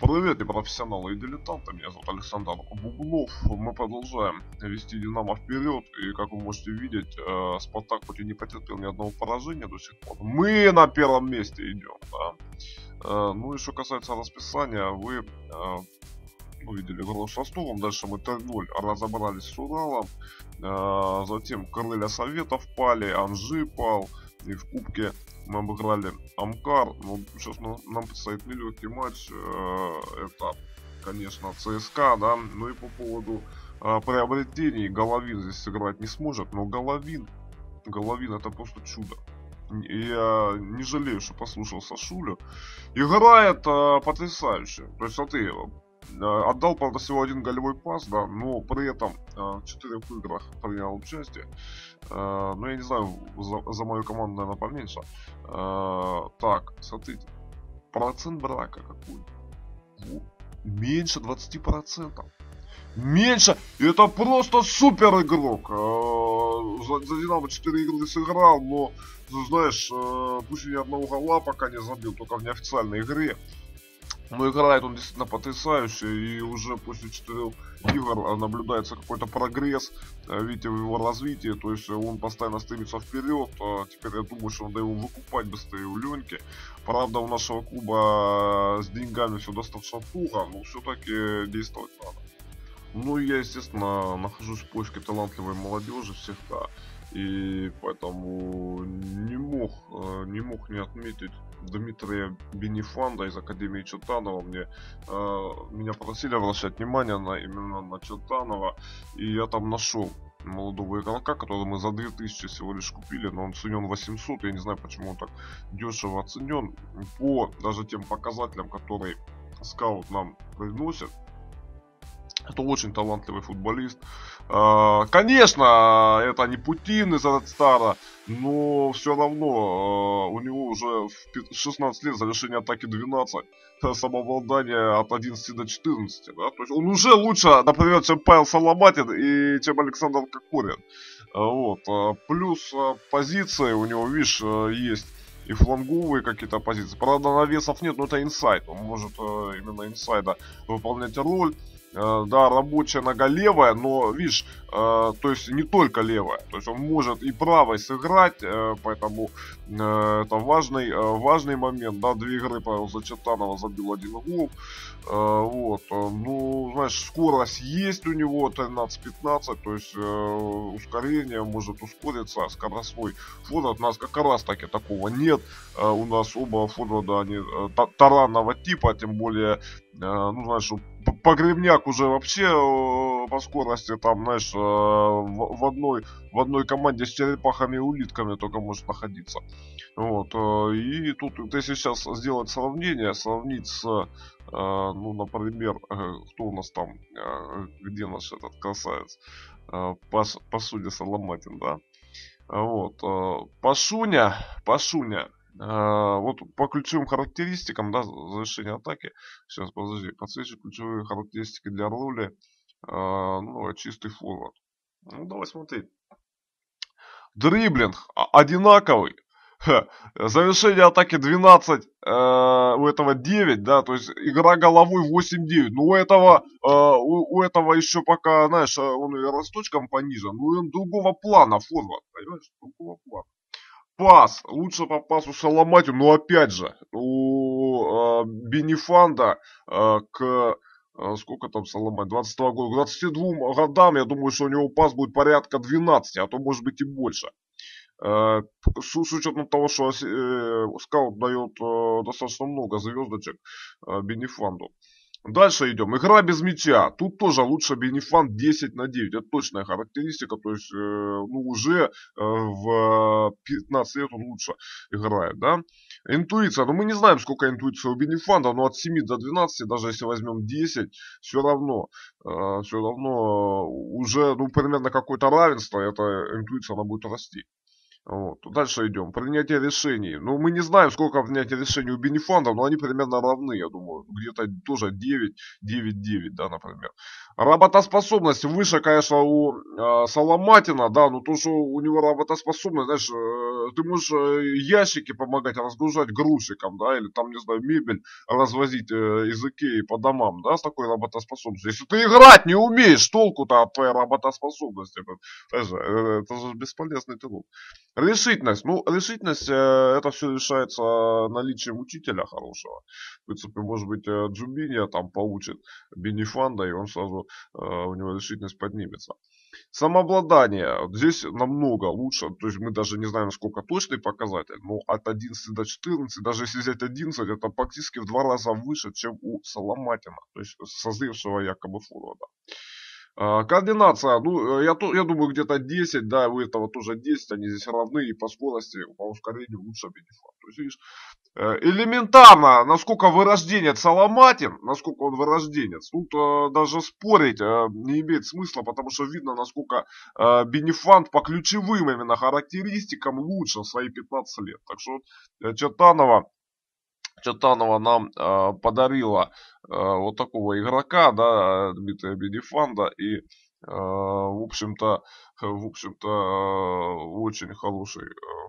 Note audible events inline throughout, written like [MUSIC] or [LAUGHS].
Привет, профессионалы и дилетанты, меня зовут Александр Буглов. Мы продолжаем вести Динамо вперед, и как вы можете видеть, э, Спартак хоть и не потерпел ни одного поражения до сих пор, мы на первом месте идем, да. Э, ну и что касается расписания, вы э, увидели игру со Стулом, дальше мы 3-0 разобрались с Уралом, э, затем Крылья Советов пали, Анжи пал, э, и в кубке мы обыграли Амкар. Ну, сейчас ну, нам предстоит нелегкий матч. Э, это, конечно, ЦСКА, да. Ну и по поводу э, приобретений. Головин здесь сыграть не сможет. Но Головин, Головин это просто чудо. Я э, не жалею, что послушал Сашулю. Играет э, потрясающе. То есть, смотри, Э, отдал, правда, всего один голевой пас, да, но при этом э, в четырех играх принял участие. Э, но ну, я не знаю, за, за мою команду, наверное, поменьше. Так, смотрите. Процент брака какой? Меньше 20%. Меньше! Это просто супер игрок! За, за Динамо 4 игры сыграл, но, знаешь, пусть ни одного гола пока не забил, только в неофициальной игре. Но ну, играет он действительно потрясающе, и уже после четырех игр а, наблюдается какой-то прогресс, э, видите, в его развитии, то есть э, он постоянно стремится вперед, а теперь я думаю, что надо его выкупать быстрее у Ленки. Правда, у нашего клуба э, с деньгами все достаточно туго, но все-таки действовать надо. Ну, я, естественно, нахожусь в поиске талантливой молодежи всегда. И поэтому не мог, э, не мог не отметить Дмитрия Бенефанда из Академии Чутанова. Мне, э, меня просили обращать внимание на, именно на Чутанова. И я там нашел молодого игрока, которого мы за 2000 всего лишь купили, но он ценен 800, я не знаю, почему он так дешево оценен, по даже тем показателям, которые скаут нам приносит, это очень талантливый футболист. А, конечно, это не Путин из Редстара, но все равно а, у него уже в 16 лет завершение атаки 12, э, самообладание от 11 до 14. Да? То есть он уже лучше, например, чем Павел Соломатин и чем Александр Кокорин. А, вот. Плюс позиции у него, видишь, э, есть и фланговые какие-то позиции. Правда, навесов нет, но это инсайд. Он может э, именно инсайда выполнять роль. Э, да, рабочая нога левая, но, видишь, э, то есть не только левая. То есть он может и правой сыграть, э, поэтому э, это важный, э, важный момент. Да, две игры Павел Зачатанова забил один гол. Э, вот, э, ну, знаешь, скорость есть у него 13-15, то есть э, ускорение может ускориться, скоростной форвард. У нас как раз таки такого нет. Э, у нас оба форварда, они э, таранного типа, тем более, э, ну, знаешь, погребняк уже вообще э, по скорости там, знаешь, э, в одной, в одной команде с черепахами и улитками только может находиться. Вот. Э, и тут, если сейчас сделать сравнение, сравнить с, ну, например, кто у нас там, где наш этот красавец, Паш, Пашуня Соломатин, да. Вот. Пашуня, Пашуня, а, вот по ключевым характеристикам, да, завершения атаки. Сейчас, подожди, подсвечу ключевые характеристики для Рули. А, ну, чистый форвард. Ну, давай смотреть. Дриблинг одинаковый. Завершение атаки 12, а, у этого 9, да, то есть игра головой 8-9. Но ну, у этого, у, у этого еще пока, знаешь, он и росточком понижен, но он другого плана форвард, понимаешь, другого плана пас. Лучше по пасу Соломатю, но опять же, у э, а, Бенефанда э, а, к а, сколько там Соломать, 22 года, к 22 годам, я думаю, что у него пас будет порядка 12, а то может быть и больше. Э, с, с учетом того, что э, скаут дает э, достаточно много звездочек э, Бенефанду. Дальше идем. Игра без мяча. Тут тоже лучше Бенефант 10 на 9. Это точная характеристика. То есть, э, ну, уже э, в 15 лет он лучше играет, да. Интуиция. Ну, мы не знаем, сколько интуиции у Бенефанта, но ну, от 7 до 12, даже если возьмем 10, все равно, э, все равно уже, ну, примерно какое-то равенство. Эта интуиция, она будет расти. Вот. Дальше идем. Принятие решений. Ну, мы не знаем, сколько принятия решений у бенефандов, но они примерно равны, я думаю. Ну, где-то тоже 9, 9, 9, да, например. Работоспособность выше, конечно, у э, Соломатина, да, но то, что у него работоспособность, знаешь, э, ты можешь э, ящики помогать разгружать грузчикам, да, или там, не знаю, мебель развозить э, из Икеи по домам, да, с такой работоспособностью. Если ты играть не умеешь, толку-то от твоей работоспособности, это же, э, это же бесполезный труд. Решительность. Ну, решительность, э, это все решается наличием учителя хорошего. В принципе, может быть, э, Джубиния там получит бенефанда, и он сразу, э, у него решительность поднимется. Самообладание. Здесь намного лучше. То есть мы даже не знаем, сколько точный показатель. Но от 11 до 14, даже если взять 11, это практически в два раза выше, чем у Соломатина. То есть созревшего якобы фурора. А, координация, ну, э, я, я думаю, где-то 10, да, у этого тоже 10, они здесь равны и по скорости, по ускорению лучше Бенефлаг. То есть, видишь, э, элементарно, насколько вырожденец Соломатин, насколько он вырожденец, тут э, даже спорить э, не имеет смысла, потому что видно, насколько э, Бенефант по ключевым именно характеристикам лучше в свои 15 лет. Так что вот, э, Чатанова Чатанова нам э, подарила э, вот такого игрока, да, Дмитрия э, Бенефанда, и Э, в общем-то, э, в общем-то, э, очень хороший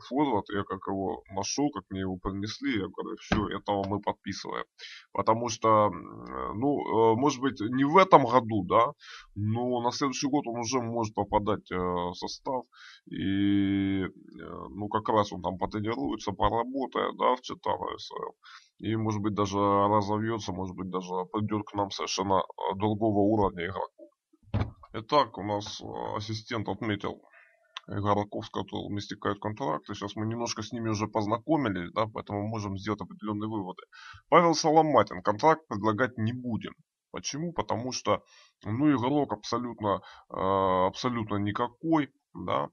форвард. Я как его нашел, как мне его принесли, я говорю, все, этого мы подписываем. Потому что, ну, может быть, не в этом году, да, но на следующий год он уже может попадать в состав. И, ну, как раз он там потренируется, поработает, да, в Читаро СЛ. И, может быть, даже разовьется, может быть, даже придет к нам совершенно другого уровня игрок. Итак, у нас э, ассистент отметил игроков, э, с которыми истекают контракты. Сейчас мы немножко с ними уже познакомились, да, поэтому можем сделать определенные выводы. Павел Соломатин контракт предлагать не будем. Почему? Потому что ну, игрок абсолютно, э, абсолютно никакой, да,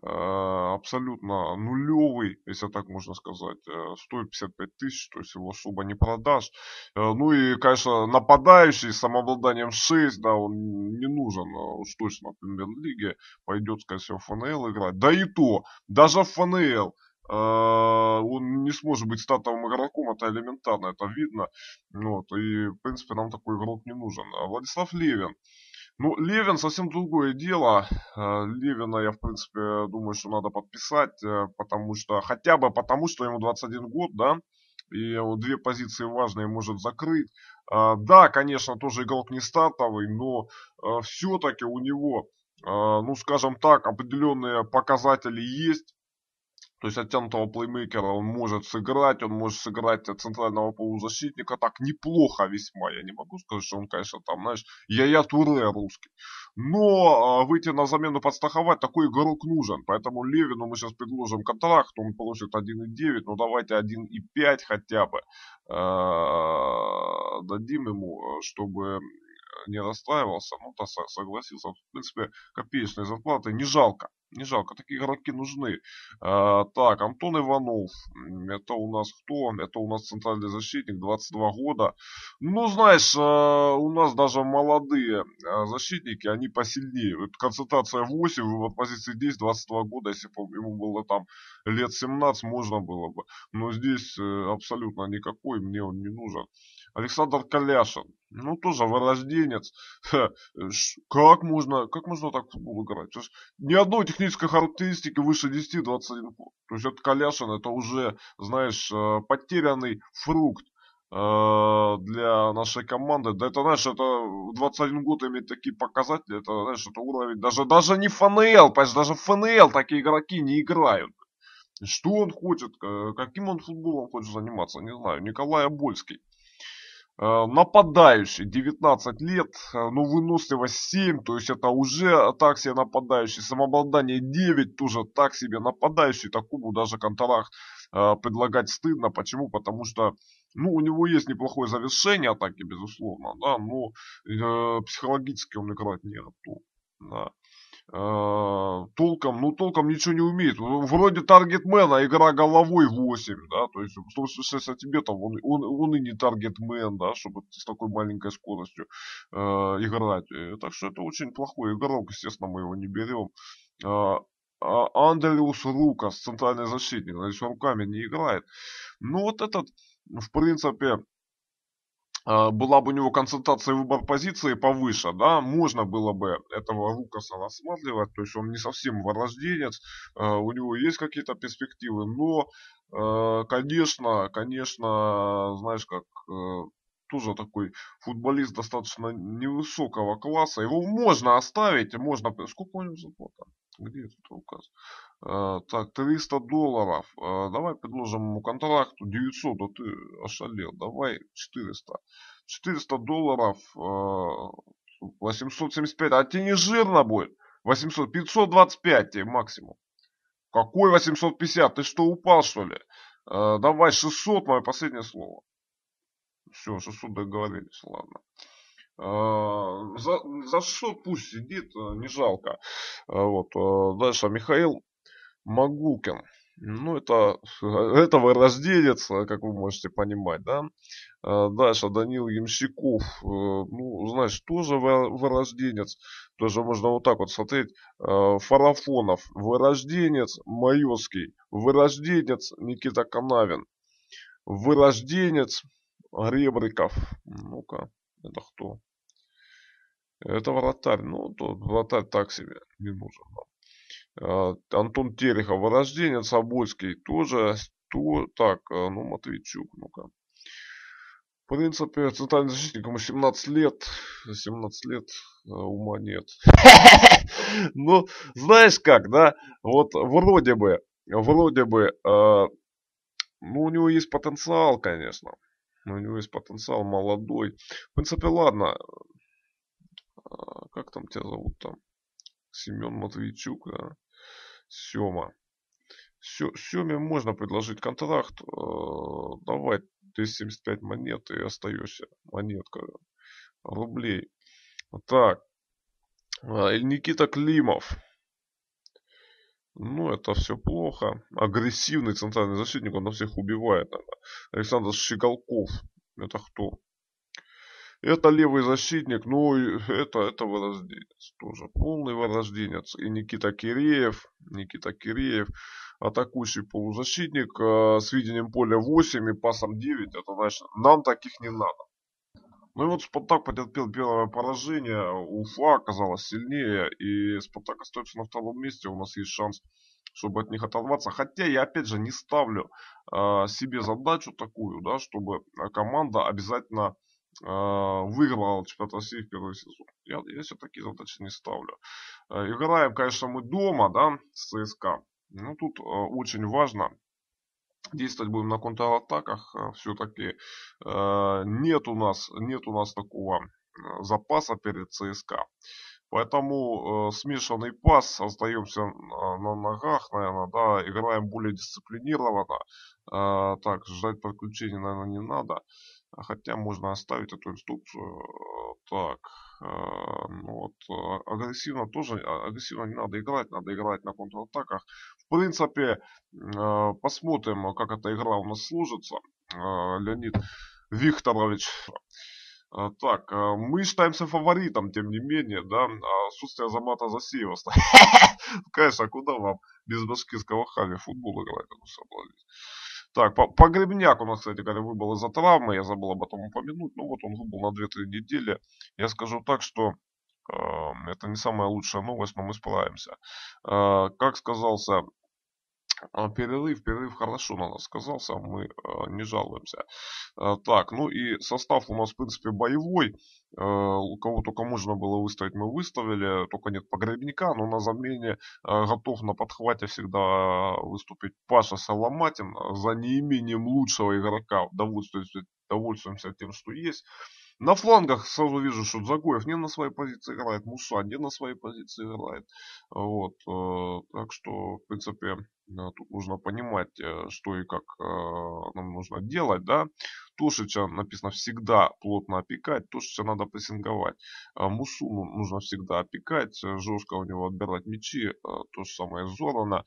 а, абсолютно нулевый, если так можно сказать, э, стоит 55 тысяч, то есть его особо не продашь. Э, ну и, конечно, нападающий с самообладанием 6, да, он не нужен э, уж точно в премьер-лиге, пойдет, скорее всего, в ФНЛ играть. Да и то, даже в ФНЛ он не сможет быть статовым игроком, это элементарно, это видно. Вот, и, в принципе, нам такой игрок не нужен. А Владислав Левин. Ну, Левин совсем другое дело. Э, Левина я, в принципе, думаю, что надо подписать, э, потому что, хотя бы потому, что ему 21 год, да, и вот две позиции важные может закрыть. Э, да, конечно, тоже игрок не стартовый, но все-таки у него, ну, скажем так, определенные показатели есть то есть оттянутого плеймейкера он может сыграть, он может сыграть центрального полузащитника так неплохо весьма. Я не могу сказать, что он, конечно, там, знаешь, я-я Туре русский. Но а, выйти на замену подстраховать, такой игрок нужен. Поэтому Левину мы сейчас предложим контракт, он получит 1,9, но ну, давайте 1,5 хотя бы а, дадим ему, чтобы не расстраивался. Ну, то согласился. В принципе, копеечные зарплаты не жалко. Не жалко, такие игроки нужны. А, так, Антон Иванов. Это у нас кто? Это у нас центральный защитник, 22 года. Ну, знаешь, а, у нас даже молодые а, защитники, они посильнее. Вот концентрация 8, вывод позиции 10, 22 года, если бы ему было там лет 17, можно было бы. Но здесь э, абсолютно никакой, мне он не нужен. Александр Каляшин. Ну, тоже вырожденец. Э, как можно, как можно так в футбол играть? Есть, ни одной технической характеристики выше 10-21 ну, То есть это Коляшин, это уже, знаешь, э, потерянный фрукт э, для нашей команды. Да это, знаешь, это 21 год иметь такие показатели, это, знаешь, это уровень, даже, даже не ФНЛ, понимаешь, даже ФНЛ такие игроки не играют. Что он хочет, каким он футболом хочет заниматься, не знаю, Николай Обольский. Э, нападающий 19 лет, э, ну выносливость 7, то есть это уже так себе нападающий. Самообладание 9, тоже так себе нападающий. Такому даже контракт э, предлагать стыдно. Почему? Потому что ну, у него есть неплохое завершение атаки, безусловно, да, но э, психологически он играет не готов. Да. А, толком, ну, толком ничего не умеет. Вроде таргетмена а игра головой 8, да, то есть, ну, собственно, тебе там, он, он, он и не таргетмен, да, чтобы с такой маленькой скоростью а, э, играть. Так что это очень плохой игрок, естественно, мы его не берем. Андрюс Рукас, центральный защитник, значит, руками не играет. Ну, вот этот, в принципе, а, была бы у него концентрация выбор позиции повыше, да, можно было бы этого Лукаса рассматривать, то есть он не совсем ворожденец, а, у него есть какие-то перспективы, но, а, конечно, конечно, знаешь, как э, тоже такой футболист достаточно невысокого класса, его можно оставить, можно... Сколько у него зарплата? Где этот указ? А, так, 300 долларов. А, давай предложим ему контракту 900, да ты ошалел. Давай 400. 400 долларов, 875. А, а тебе не жирно будет? 800, 525 тебе максимум. Какой 850? Ты что, упал что ли? Давай 600, мое последнее слово. Все, 600 договорились, ладно. За, за 600 пусть сидит, э, не жалко. Вот. Э, дальше Михаил Магукин. Ну, это, [LAUGHS] этого разделится, э, как вы можете понимать, да. А, дальше Данил Ямщиков, э, ну, значит, тоже вырожденец. Тоже можно вот так вот смотреть. А, Фарафонов, вырожденец, Майоский, вырожденец, Никита Канавин, вырожденец, Гребриков. Ну-ка, это кто? Это вратарь. Ну, тот вратарь так себе не нужен нам. А, Антон Терехов, Ворожденец, Обольский тоже. То, так, а, ну, Матвейчук, ну-ка. В принципе, центральный защитник ему 17 лет. 17 лет а, ума нет. [LAUGHS] Ну, знаешь как, да? Вот вроде бы, вроде бы, ну, у него есть потенциал, конечно. У него есть потенциал молодой. В принципе, ладно. Как там тебя зовут там? Семен Матвейчук, да? Сема. Сёме можно предложить контракт. Э, давай 275 монет и остаешься. Монетка. Рублей. Так. А, Никита Климов. Ну, это все плохо. Агрессивный центральный защитник, он на всех убивает. Наверное. Александр Щеголков. Это кто? Это левый защитник, ну, это, это ворожденец тоже. Полный ворожденец И Никита Киреев, Никита Киреев, атакующий полузащитник, э, с видением поля 8 и пасом 9. Это значит, нам таких не надо. Ну и вот Спартак потерпел первое поражение, Уфа оказалась сильнее, и Спартак остается на втором месте, у нас есть шанс, чтобы от них оторваться. Хотя я опять же не ставлю э, себе задачу такую, да, чтобы команда обязательно а, вырвал чемпионат России в первый сезон. Я, я таки такие задачи не ставлю. Э, играем, конечно, мы дома, да, с ЦСКА. Но ну, тут э, очень важно действовать будем на контратаках. Э, Все-таки нет у нас, нет у нас такого запаса перед ЦСКА. Поэтому э, смешанный пас, остаемся на, на ногах, наверное, да, играем более дисциплинированно. Э, так, ждать подключения, наверное, не надо. Хотя можно оставить эту инструкцию э, так. Э, ну вот, э, агрессивно тоже, а, агрессивно не надо играть, надо играть на контратаках. В принципе, посмотрим, как эта игра у нас служится. Леонид Викторович. Так, мы считаемся фаворитом, тем не менее, да, а отсутствие Замата Засеева. [LAUGHS] Конечно, куда вам без башкирского хали футбол играть, ну, соблазнить. Так, Погребняк у нас, кстати говоря, выбыл из-за травмы. Я забыл об этом упомянуть. Ну вот он выбыл на 2-3 недели. Я скажу так, что э, это не самая лучшая новость, но мы справимся. Э, как сказался а, перерыв, перерыв хорошо на нас сказался, мы э, не жалуемся. Э, так, ну и состав у нас, в принципе, боевой. Э, у кого только можно было выставить, мы выставили. Только нет погребника, но на замене готов на подхвате всегда выступить Паша Соломатин. За неимением лучшего игрока довольствуемся, довольствуемся тем, что есть. На флангах сразу вижу, что Загоев не на своей позиции играет, Муса не на своей позиции играет. Вот, э, так что, в принципе, э, тут нужно понимать, э, что и как нам нужно делать, да. Тушича написано всегда плотно опекать, Тушича надо прессинговать. А Мусу ну, нужно всегда опекать, жестко у него отбирать мячи, то же самое Зорана,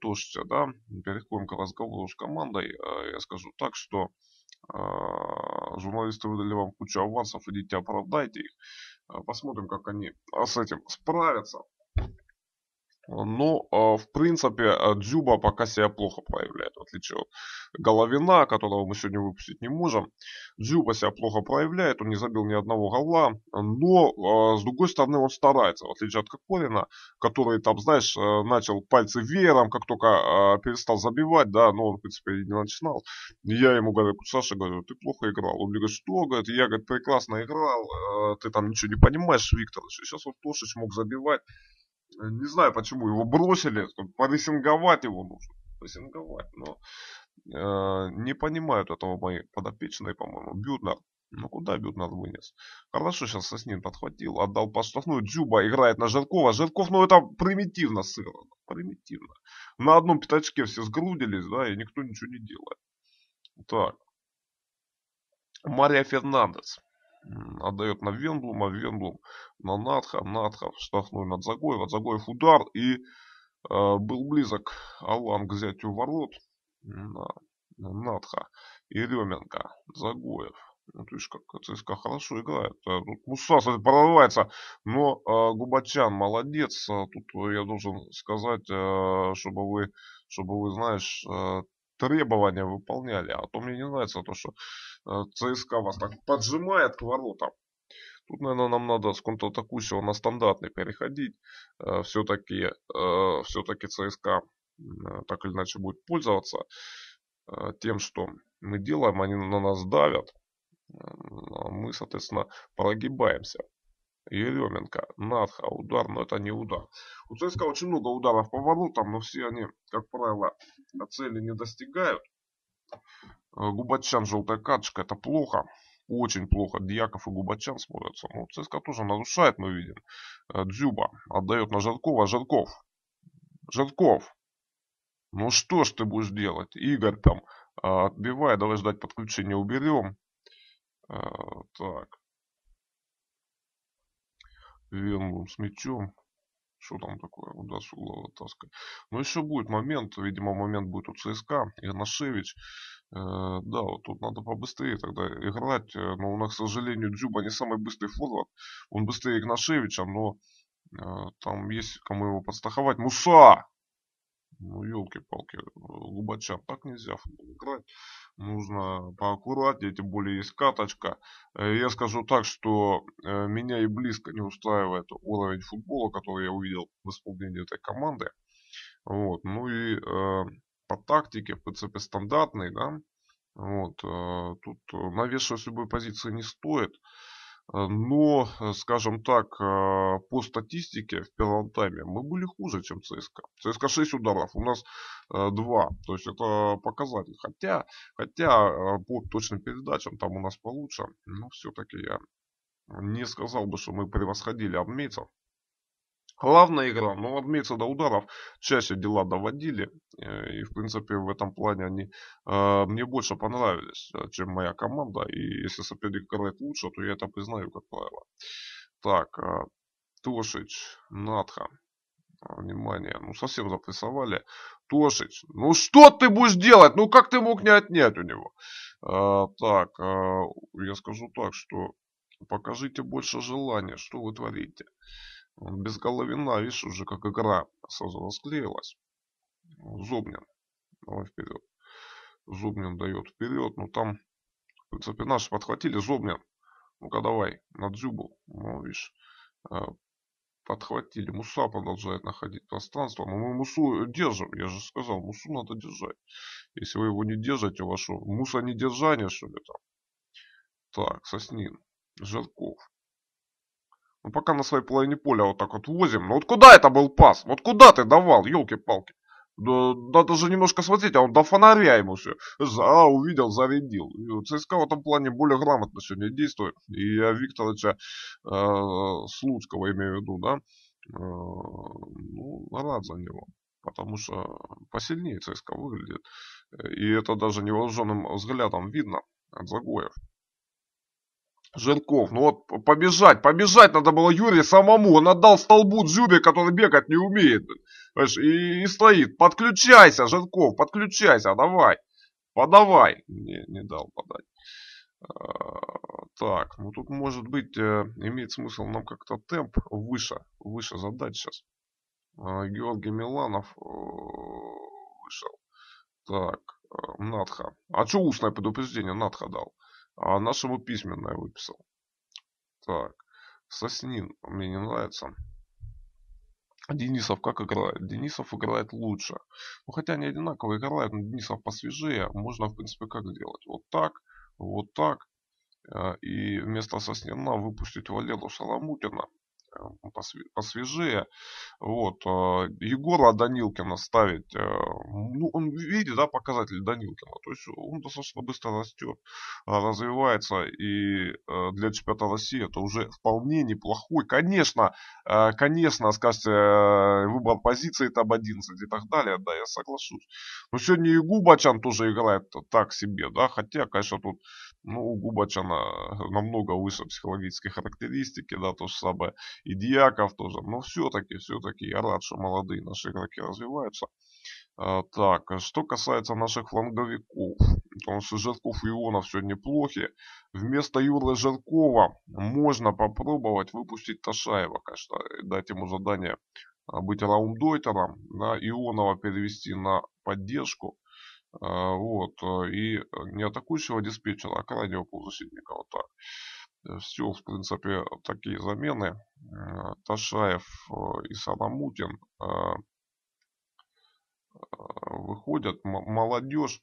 Тушича, да. Переходим к разговору с командой. Я скажу так, что а, журналисты выдали вам кучу авансов, идите оправдайте их. А, посмотрим, как они а, с этим справятся. Но, ну, а, в принципе, а, Дзюба пока себя плохо проявляет, в отличие от Головина, которого мы сегодня выпустить не можем. Дзюба себя плохо проявляет, он не забил ни одного гола, но, а, с другой стороны, он старается, в отличие от Кокорина, который, там, знаешь, начал пальцы веером, как только перестал забивать, да, но он, в принципе, и не начинал. Я ему говорю, Саша, говорю, ты плохо играл. Он мне говорит, что, говорит, я, говорит, прекрасно играл, ты там ничего не понимаешь, Виктор, сейчас вот Тошич мог забивать. Э, не знаю, почему его бросили. Порессинговать его нужно. Порессинговать. Но э, не понимают этого мои подопечные, по-моему. Бютнер. Ну куда Бютнер вынес? Хорошо сейчас со Соснин подхватил, отдал по штрафную. Дзюба играет на Жиркова. Жирков, ну это примитивно сыграно. Примитивно. На одном пятачке все сгрудились, да, и никто ничего не делает. Так. Мария Фернандес отдает на Венблума, Венблум на Надха, Надха в штрафной над Загоев, от Загоев удар и э, был близок Алан к взятию ворот на, на Надха и Ременко, Загоев. Ну, ты видишь, как ЦСКА хорошо играет. Э, тут Мусас прорывается, но э, Губачан молодец. Э, тут э, я должен сказать, э, чтобы вы, чтобы вы, знаешь, э, требования выполняли. А то мне не нравится то, что ЦСКА вас так поджимает к воротам. Тут, наверное, нам надо с контратакующего на стандартный переходить. Э, Все-таки э, все ЦСКА так или иначе будет пользоваться э, тем, что мы делаем. Они на нас давят. А мы, соответственно, прогибаемся. Еременко, Надха, удар, но это не удар. У ЦСКА очень много ударов по воротам, но все они, как правило, цели не достигают. Э, Губачан желтая карточка, это плохо. Очень плохо. Дьяков и Губачан смотрятся. Ну, ЦСКА тоже нарушает, мы видим. Э, Дзюба отдает на Жаркова. Жарков. Жарков. Ну что ж ты будешь делать? Игорь там э, отбивает, Давай ждать подключения. Уберем. Так. Венлум с мячом. Что там такое? да, Сулова таска. Но ну, еще будет момент, видимо, момент будет у ЦСКА, Игнашевич. Э, да, вот тут надо побыстрее тогда играть. Э, но у нас, к сожалению, Дзюба не самый быстрый форвард. Он быстрее Игнашевича, но э, там есть кому его подстраховать. Муса! Ну, елки-палки, глубоча так нельзя играть. Нужно поаккуратнее, тем более есть каточка. Э, я скажу так, что э, меня и близко не устраивает уровень футбола, который я увидел в исполнении этой команды. Вот, ну и э, по тактике, в принципе, стандартный, да. Вот, э, тут э, навешивать любой позиции не стоит. Э, но, э, скажем так, э, по статистике в первом тайме мы были хуже, чем ЦСКА. ЦСКА 6 ударов, у нас 2. То есть это показатель. Хотя, хотя по точным передачам там у нас получше. Но все-таки я не сказал бы, что мы превосходили армейцев. Главная игра, ну, отметиться до ударов, чаще дела доводили. Э, и, в принципе, в этом плане они э, мне больше понравились, э, чем моя команда. И если соперник играет лучше, то я это признаю, как правило. Так, э, Тошич, Надха. Внимание, ну совсем запрессовали. Тошич, ну что ты будешь делать? Ну как ты мог не отнять у него? Э, так, э, я скажу так, что покажите больше желания, что вы творите. Без головина, видишь, уже как игра сразу расклеилась. Зубнин. Давай вперед. Зубнин дает вперед. Ну там, в принципе, наши подхватили. Зубнин. Ну-ка давай, на дзюбу. Ну, видишь, э, подхватили. Муса продолжает находить пространство. Но ну, мы Мусу держим. Я же сказал, Мусу надо держать. Если вы его не держите, ваше Муса не держание, что ли там. Так, Соснин. Жирков. Мы ну, пока на своей половине поля вот так вот возим. Ну вот куда это был пас? Вот куда ты давал, елки-палки? Да, надо же немножко смотреть, а он до фонаря ему все. А, увидел, зарядил. ЦСКА в этом плане более грамотно сегодня действует. И я Викторовича э, Слуцкого имею в виду, да? Э, ну, рад за него. Потому что посильнее ЦСКА выглядит. И это даже невооруженным взглядом видно от Загоев. Жирков. Ну вот побежать, побежать надо было Юре самому. Он отдал столбу Дзюбе, который бегать не умеет. Понимаешь, и, и стоит. Подключайся, Жирков, подключайся, давай. Подавай. Не, не дал подать. А, так, ну тут может быть э, имеет смысл нам как-то темп выше, выше задать сейчас. А, Георгий Миланов э, вышел. Так, э, Надха. А что устное предупреждение Надха дал? А нашему письменное выписал. Так. Соснин. Мне не нравится. Денисов как играет? Денисов играет лучше. Ну, хотя они одинаково играют, но Денисов посвежее. Можно, в принципе, как сделать? Вот так, вот так. Э, и вместо Соснина выпустить Валеру Шаламутина. Э, посвежее. Вот. А, Егора Данилкина ставить, э, ну, он видит, да, показатели Данилкина. То есть он достаточно быстро растет, а, развивается, и э, для чемпионата России это уже вполне неплохой. Конечно, конечно, скажете, выбор позиции топ-11 и так далее, да, я соглашусь. Но сегодня и Губачан тоже играет так себе, да, хотя, конечно, тут, ну, у Губачана намного выше психологические характеристики, да, то же самое и Дьяков тоже. Но все-таки, все-таки я рад, что молодые наши игроки развиваются. А, так, что касается наших фланговиков, потому что Жирков и Ионов все плохи. Вместо Юры Жиркова можно попробовать выпустить Ташаева, конечно, дать ему задание а, быть раумдойтером, да, Ионова перевести на поддержку, а, вот, э, и не атакующего диспетчера, а крайнего полузащитника, вот так. Э, Все, в принципе, такие замены. Э, Ташаев э, и Саламутин выходят. Молодежь.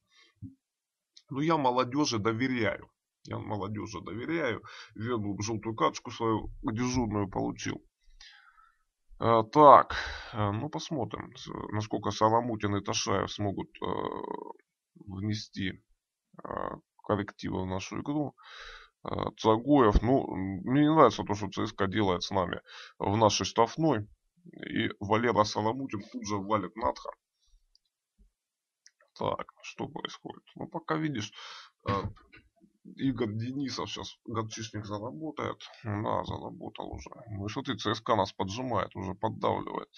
Ну, я молодежи доверяю. Я молодежи доверяю. веду желтую карточку свою дежурную получил. Так, ну посмотрим, насколько Саламутин и Ташаев смогут внести коррективы в нашу игру. Э, Цагоев. Ну, мне не нравится то, что ЦСКА делает с нами в нашей штрафной. И Валера Соломутин тут же валит Надха. Так, что происходит? Ну, пока видишь, э, Игорь Денисов сейчас горчичник заработает. Да, заработал уже. Ну и что ты, ЦСКА нас поджимает, уже поддавливает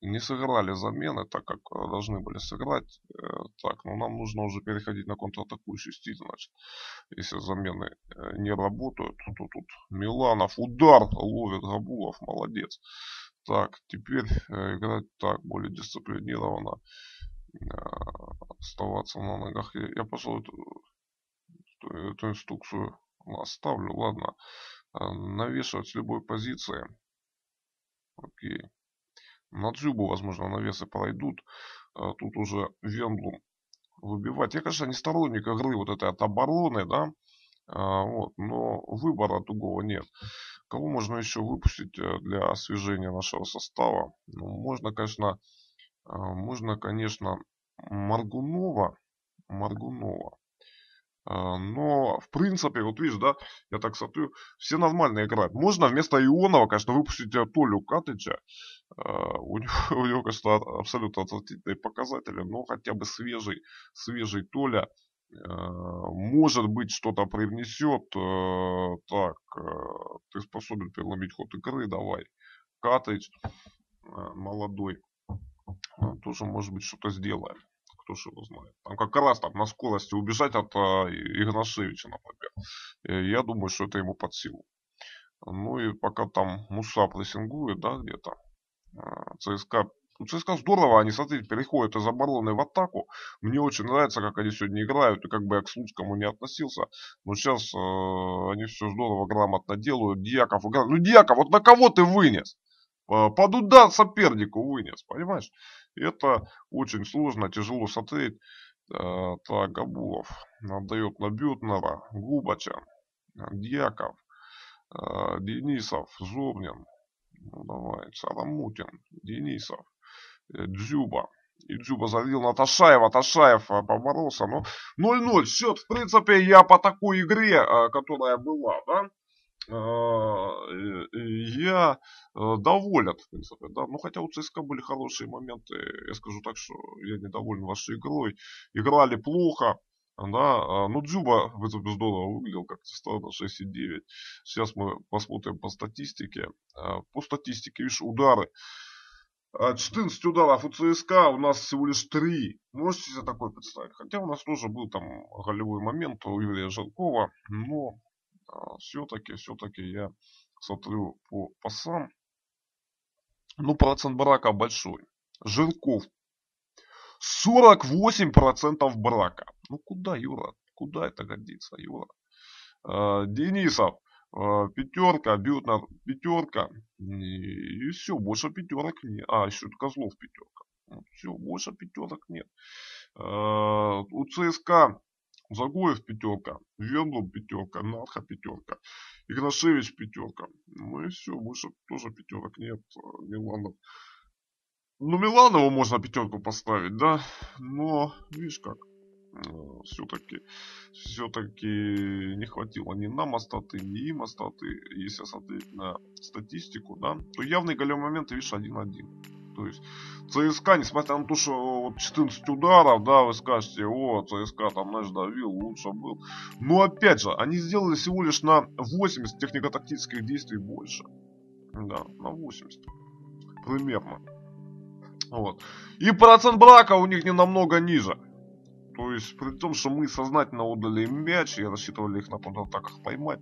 не сыграли замены так, как э, должны были сыграть. Э, так, но нам нужно уже переходить на контратакующий стиль, значит. Если замены э, не работают, то тут Миланов удар ловит Габулов, молодец. Так, теперь играть так, более дисциплинированно. Оставаться на ногах. Я, я пошел эту, эту инструкцию оставлю, ладно. Навешивать с любой позиции. Окей. На Дзюбу, возможно, навесы пройдут. А, тут уже Венблум выбивать. Я, конечно, не сторонник игры вот этой от обороны, да, а, вот, но выбора другого нет. Кого можно еще выпустить э, для освежения нашего состава? Ну, можно, конечно, а, можно, конечно, Маргунова. Маргунова. Но, в принципе, вот видишь, да, я так смотрю, все нормально играют. Можно вместо Ионова, конечно, выпустить э, Толю Катыча. А, у него, [LAUGHS] у него, конечно, а, абсолютно отвратительные показатели, но хотя бы свежий, свежий Толя а, может быть, что-то привнесет. Так, ты способен переломить ход игры, давай. Катридж, молодой, тоже, может быть, что-то сделаем. Кто же его знает. Там как раз там на скорости убежать от Игнашевича, например. Я думаю, что это ему под силу. Ну и пока там Муса прессингует, да, где-то. ЦСКА ну, ЦСКА здорово, они, смотри, переходят из обороны в атаку. Мне очень нравится, как они сегодня играют, и как бы я к Слуцкому не относился. Но сейчас э, они все здорово, грамотно делают. Дьяков играет. Ну, Дьяков, вот на кого ты вынес? Под удар сопернику вынес, понимаешь? Это очень сложно, тяжело смотреть. Э, так, Габулов отдает на Бютнера, Губача, Дьяков, э, Денисов, Зобнин. Давай, Шаламутин, Денисов, э, Дзюба. И Дзюба залил на Ташаева. Ташаев э, поборолся. Но 0-0. Счет, в принципе, я по такой игре, э, которая была, да, я доволен, в принципе, да. Ну, хотя у ЦСКА были хорошие моменты. Я скажу так, что я недоволен вашей игрой. Играли плохо. Да, э, ну Дзюба в эту без доллара выглядел как-то странно, 6,9. Сейчас мы посмотрим по статистике. Э, по статистике, видишь, удары. 14 э, ударов у ЦСКА, у нас всего лишь 3. Можете себе такое представить? Хотя у нас тоже был там голевой момент у Юрия Жаркова, но все-таки, все-таки я смотрю по пасам. Ну, процент брака большой. Жирков 48% брака. Ну куда, Юра? Куда это годится, Юра? А, Денисов, э, а, пятерка, Бютнер, пятерка. И, все, больше пятерок а, нет. А, еще Козлов пятерка. Все, больше пятерок нет. у ЦСКА Загоев пятерка, Венблум пятерка, Нарха пятерка, Игнашевич пятерка. Ну и все, больше тоже пятерок нет, Миланов. Ну, Миланову можно пятерку поставить, да? Но, видишь как, Э, все-таки все-таки не хватило ни нам остаты, ни им остаты. Если смотреть на статистику, да, то явный голевой момент, видишь, 1-1. То есть ЦСКА, несмотря на то, что вот 14 ударов, да, вы скажете, о, ЦСКА там, знаешь, давил, лучше был. Но опять же, они сделали всего лишь на 80 технико-тактических действий больше. Да, на 80. Примерно. Вот. И процент брака у них не намного ниже. То есть при том, что мы сознательно отдали им мяч и рассчитывали их на контратаках поймать,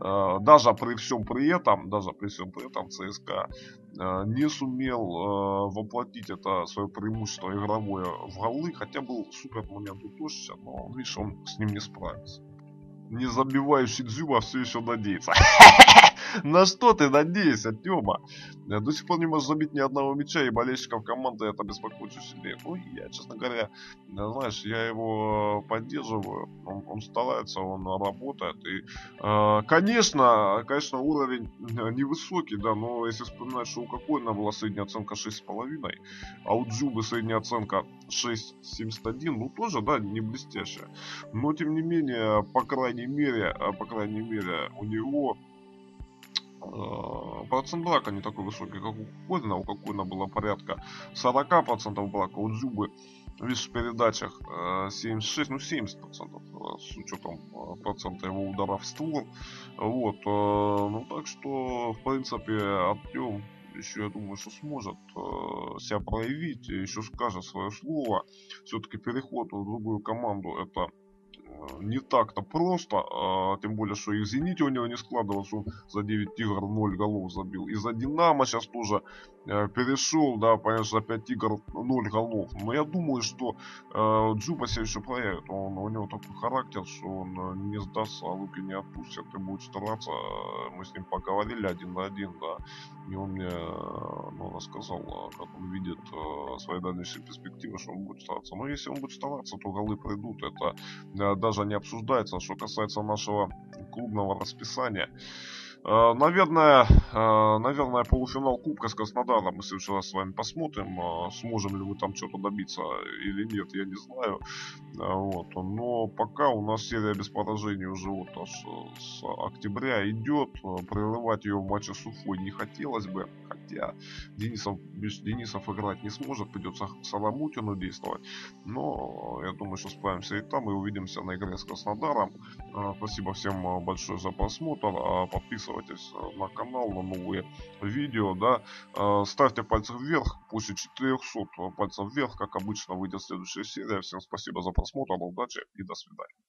э, даже при всем при этом, даже при всем при этом ЦСКА э, не сумел э, воплотить это свое преимущество игровое в голы, хотя был супер момент у Тошича, но видишь, он с ним не справился. Не забивающий Дзюба а все еще надеется. [LAUGHS] На что ты надеешься, Тёма? Я до сих пор не можешь забить ни одного мяча, и болельщиков команды это беспокоит все Ну, я, честно говоря, знаешь, я его поддерживаю. Он, он старается, он работает. И, э, конечно, конечно, уровень э, невысокий, да, но если вспоминать, что у Кокорина была средняя оценка 6,5, а у Джубы средняя оценка 6,71, ну, тоже, да, не блестящая. Но, тем не менее, по крайней мере, э, по крайней мере, у него Э, процент блока не такой высокий, как у Корина, у Кокорина было порядка 40% блока у Дзюбы в передачах 76, э, ну 70% э, с учетом процента его ударов в створ. Вот, ну так что, в принципе, Артем еще, я думаю, что сможет себя проявить, и еще скажет свое слово. Все-таки переход в другую команду это не так-то просто, а, тем более, что и в «Зените» у него не складывалось, он за 9 игр 0 голов забил, и за «Динамо» сейчас тоже Э, перешел, да, конечно, опять игр 0 голов. Но я думаю, что э, Джуба себя еще проявит. Он, у него такой характер, что он э, не сдастся, а Луки не отпустит и будет стараться. Мы с ним поговорили один на один, да. И он мне э, ну, рассказал, как он видит э, свои дальнейшие перспективы, что он будет стараться. Но если он будет стараться, то голы придут. Это э, даже не обсуждается. Что касается нашего клубного расписания. Э, наверное, э, наверное, полуфинал Кубка с Краснодаром мы сейчас с вами посмотрим. Э, сможем ли мы там что-то добиться или нет, я не знаю. А, вот. Но пока у нас серия без поражений уже вот аж с октября идет. А, Прерывать ее в матче с Уфой не хотелось бы. Хотя Денисов, без Денисов играть не сможет. Придется Саламутину действовать. Но я думаю, что справимся и там. И увидимся на игре с Краснодаром. А, спасибо всем большое за просмотр. Подписывайтесь на канал, на новые видео. Да. Ставьте пальцы вверх. После 400 пальцев вверх, как обычно, выйдет следующая серия. Всем спасибо за просмотр просмотра, был дальше и до свидания.